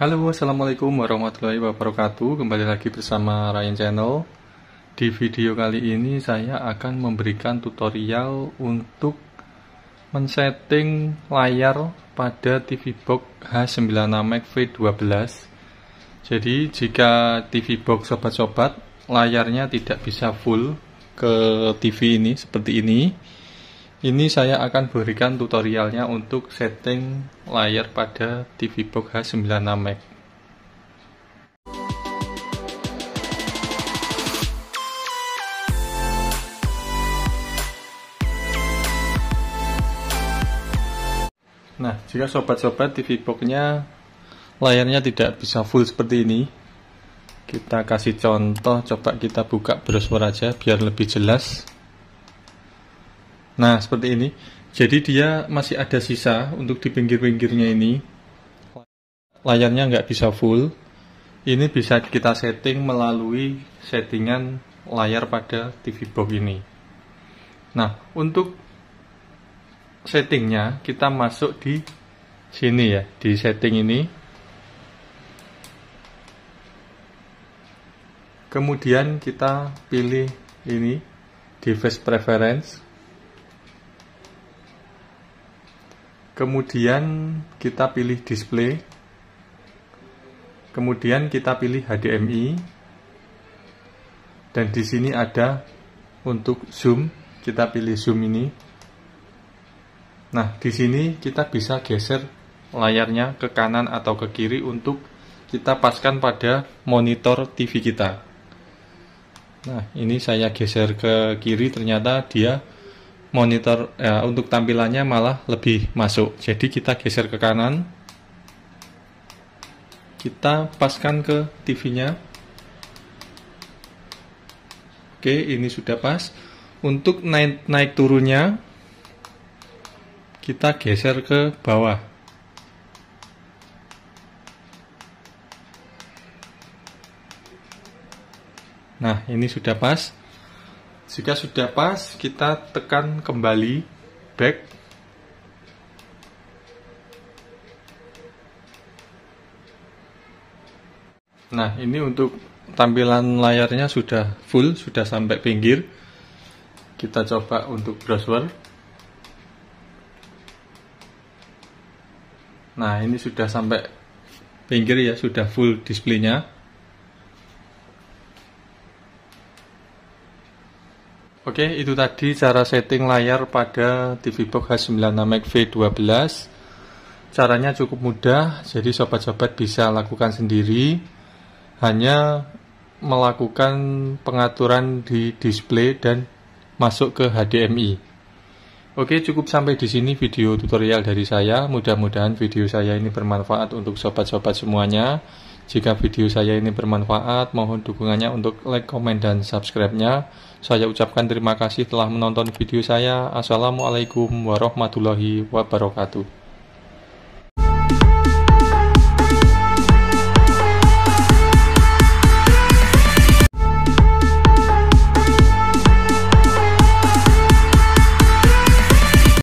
Halo, Assalamualaikum warahmatullahi wabarakatuh Kembali lagi bersama Ryan Channel Di video kali ini saya akan memberikan tutorial untuk men-setting layar pada TV Box H96 Max V12 Jadi jika TV Box sobat-sobat Layarnya tidak bisa full ke TV ini seperti ini ini saya akan berikan tutorialnya untuk setting layar pada TV Box H96 Max. Nah, jika sobat-sobat TV Box-nya layarnya tidak bisa full seperti ini, kita kasih contoh, coba kita buka browser aja biar lebih jelas. Nah, seperti ini. Jadi dia masih ada sisa untuk di pinggir-pinggirnya ini. Layarnya nggak bisa full. Ini bisa kita setting melalui settingan layar pada TV box ini. Nah, untuk settingnya kita masuk di sini ya, di setting ini. Kemudian kita pilih ini device preference Kemudian kita pilih display. Kemudian kita pilih HDMI. Dan di sini ada untuk zoom, kita pilih zoom ini. Nah, di sini kita bisa geser layarnya ke kanan atau ke kiri untuk kita paskan pada monitor TV kita. Nah, ini saya geser ke kiri ternyata dia monitor ya, untuk tampilannya malah lebih masuk jadi kita geser ke kanan kita paskan ke TV nya oke ini sudah pas untuk naik, naik turunnya kita geser ke bawah nah ini sudah pas jika sudah pas, kita tekan kembali back. Nah, ini untuk tampilan layarnya sudah full, sudah sampai pinggir. Kita coba untuk browser. Nah, ini sudah sampai pinggir ya, sudah full displaynya. Oke, itu tadi cara setting layar pada TV Box H96 Mac V12. Caranya cukup mudah, jadi sobat-sobat bisa lakukan sendiri. Hanya melakukan pengaturan di display dan masuk ke HDMI. Oke, cukup sampai di sini video tutorial dari saya. Mudah-mudahan video saya ini bermanfaat untuk sobat-sobat semuanya. Jika video saya ini bermanfaat, mohon dukungannya untuk like, komen, dan subscribe-nya. Saya ucapkan terima kasih telah menonton video saya. Assalamualaikum warahmatullahi wabarakatuh.